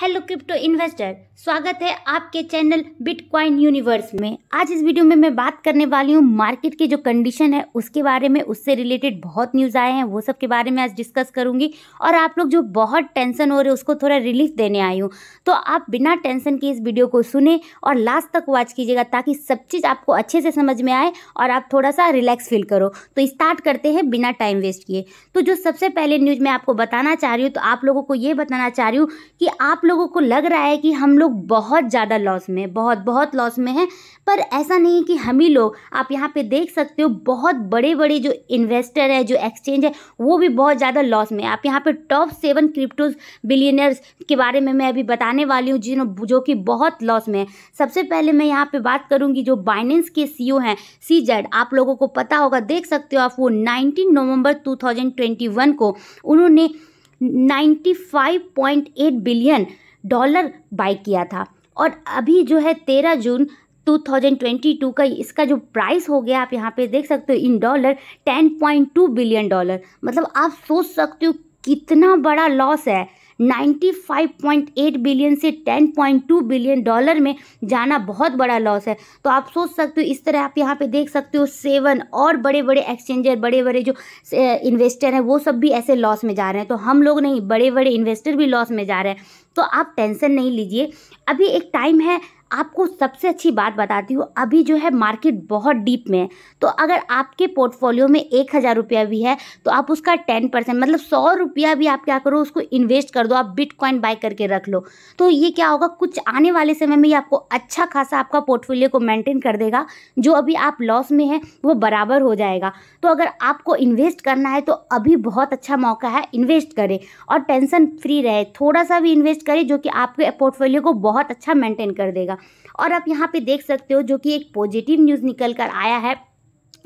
hello crypto investor स्वागत है आपके चैनल बिटकॉइन यूनिवर्स में आज इस वीडियो में मैं बात करने वाली हूँ मार्केट की जो कंडीशन है उसके बारे में उससे रिलेटेड बहुत न्यूज़ आए हैं वो सब के बारे में आज डिस्कस करूँगी और आप लोग जो बहुत टेंशन हो रहे उसको थोड़ा रिलीफ देने आई हूँ तो आप बिना टेंशन के इस वीडियो को सुने और लास्ट तक वॉच कीजिएगा ताकि सब चीज़ आपको अच्छे से समझ में आए और आप थोड़ा सा रिलैक्स फील करो तो स्टार्ट करते हैं बिना टाइम वेस्ट किए तो जो सबसे पहले न्यूज़ मैं आपको बताना चाह रही हूँ तो आप लोगों को ये बताना चाह रही हूँ कि आप आप लोगों को लग रहा है कि हम लोग बहुत ज़्यादा लॉस में बहुत बहुत लॉस में हैं पर ऐसा नहीं है कि हम ही लोग आप यहाँ पे देख सकते हो बहुत बड़े बड़े जो इन्वेस्टर है जो एक्सचेंज है वो भी बहुत ज़्यादा लॉस में है आप यहाँ पे टॉप सेवन क्रिप्टोज बिलियनर्स के बारे में मैं अभी बताने वाली हूँ जिन्हों जो कि बहुत लॉस में है सबसे पहले मैं यहाँ पर बात करूँगी जो बाइनेंस के सी e हैं सी आप लोगों को पता होगा देख सकते हो आप वो नाइनटीन नवम्बर टू को उन्होंने 95.8 बिलियन डॉलर बाय किया था और अभी जो है तेरह जून 2022 का इसका जो प्राइस हो गया आप यहाँ पे देख सकते हो इन डॉलर 10.2 बिलियन डॉलर मतलब आप सोच सकते हो कितना बड़ा लॉस है 95.8 बिलियन से 10.2 बिलियन डॉलर में जाना बहुत बड़ा लॉस है तो आप सोच सकते हो इस तरह आप यहाँ पे देख सकते हो सेवन और बड़े बड़े एक्सचेंजर बड़े बड़े जो इन्वेस्टर हैं वो सब भी ऐसे लॉस में जा रहे हैं तो हम लोग नहीं बड़े बड़े इन्वेस्टर भी लॉस में जा रहे हैं तो आप टेंशन नहीं लीजिए अभी एक टाइम है आपको सबसे अच्छी बात बताती हूँ अभी जो है मार्केट बहुत डीप में है तो अगर आपके पोर्टफोलियो में एक हज़ार रुपया भी है तो आप उसका टेन परसेंट मतलब सौ रुपया भी आप क्या करो उसको इन्वेस्ट कर दो आप बिटकॉइन बाय करके रख लो तो ये क्या होगा कुछ आने वाले समय में ये आपको अच्छा खासा आपका पोर्टफोलियो को मैंटेन कर देगा जो अभी आप लॉस में है वो बराबर हो जाएगा तो अगर आपको इन्वेस्ट करना है तो अभी बहुत अच्छा मौका है इन्वेस्ट करें और टेंशन फ्री रहे थोड़ा सा भी इन्वेस्ट करें जो कि आपके पोर्टफोलियो को बहुत अच्छा मेंटेन कर देगा और आप यहाँ पे देख सकते हो जो कि एक पॉजिटिव न्यूज़ निकल कर आया है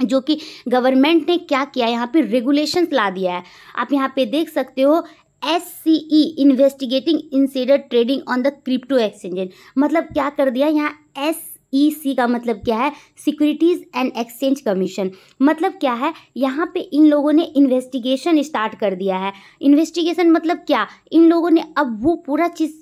जो कि गवर्नमेंट ने क्या किया यहाँ पे रेगुलेशन ला दिया है आप यहाँ पे देख सकते हो S C E investigating insider trading on the crypto exchange मतलब क्या कर दिया यहाँ एस ई e का मतलब क्या है सिक्योरिटीज़ एंड एक्सचेंज कमीशन मतलब क्या है यहाँ पे इन लोगों ने इन्वेस्टिगेशन स्टार्ट कर दिया है इन्वेस्टिगेशन मतलब क्या इन लोगों ने अब वो पूरा चीज़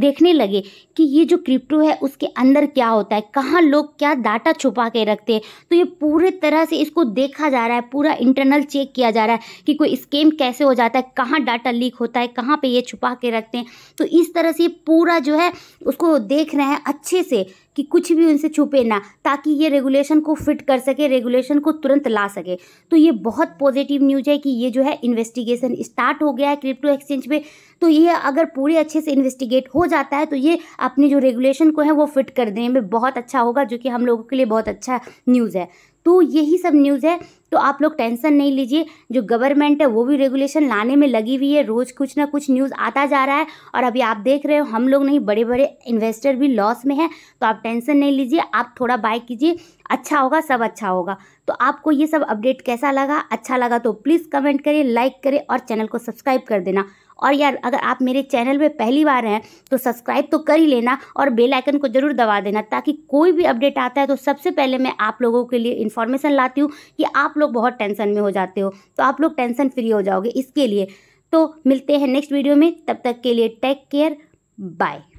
देखने लगे कि ये जो क्रिप्टो है उसके अंदर क्या होता है कहाँ लोग क्या डाटा छुपा के रखते हैं तो ये पूरे तरह से इसको देखा जा रहा है पूरा इंटरनल चेक किया जा रहा है कि कोई स्केम कैसे हो जाता है कहाँ डाटा लीक होता है कहाँ पर ये छुपा के रखते हैं तो इस तरह से पूरा जो है उसको देख रहे हैं अच्छे से कि कुछ भी उनसे छुपे ना ताकि ये रेगुलेशन को फिट कर सके रेगुलेशन को तुरंत ला सके तो ये बहुत पॉजिटिव न्यूज है कि ये जो है इन्वेस्टिगेशन स्टार्ट हो गया है क्रिप्टो एक्सचेंज में तो ये अगर पूरे अच्छे से इन्वेस्टिगेट हो जाता है तो ये अपनी जो रेगुलेशन को है वो फिट कर देने में बहुत अच्छा होगा जो कि हम लोगों के लिए बहुत अच्छा न्यूज़ है तो यही सब न्यूज़ है तो आप लोग टेंशन नहीं लीजिए जो गवर्नमेंट है वो भी रेगुलेशन लाने में लगी हुई है रोज़ कुछ ना कुछ न्यूज़ आता जा रहा है और अभी आप देख रहे हो हम लोग नहीं बड़े बड़े इन्वेस्टर भी लॉस में हैं तो आप टेंशन नहीं लीजिए आप थोड़ा बाय कीजिए अच्छा होगा सब अच्छा होगा तो आपको ये सब अपडेट कैसा लगा अच्छा लगा तो प्लीज़ कमेंट करें लाइक करें और चैनल को सब्सक्राइब कर देना और यार अगर आप मेरे चैनल में पहली बार हैं तो सब्सक्राइब तो कर ही लेना और बेल आइकन को ज़रूर दबा देना ताकि कोई भी अपडेट आता है तो सबसे पहले मैं आप लोगों के लिए इन्फॉर्मेशन लाती हूँ कि आप लोग बहुत टेंशन में हो जाते हो तो आप लोग टेंशन फ्री हो जाओगे इसके लिए तो मिलते हैं नेक्स्ट वीडियो में तब तक के लिए टेक केयर बाय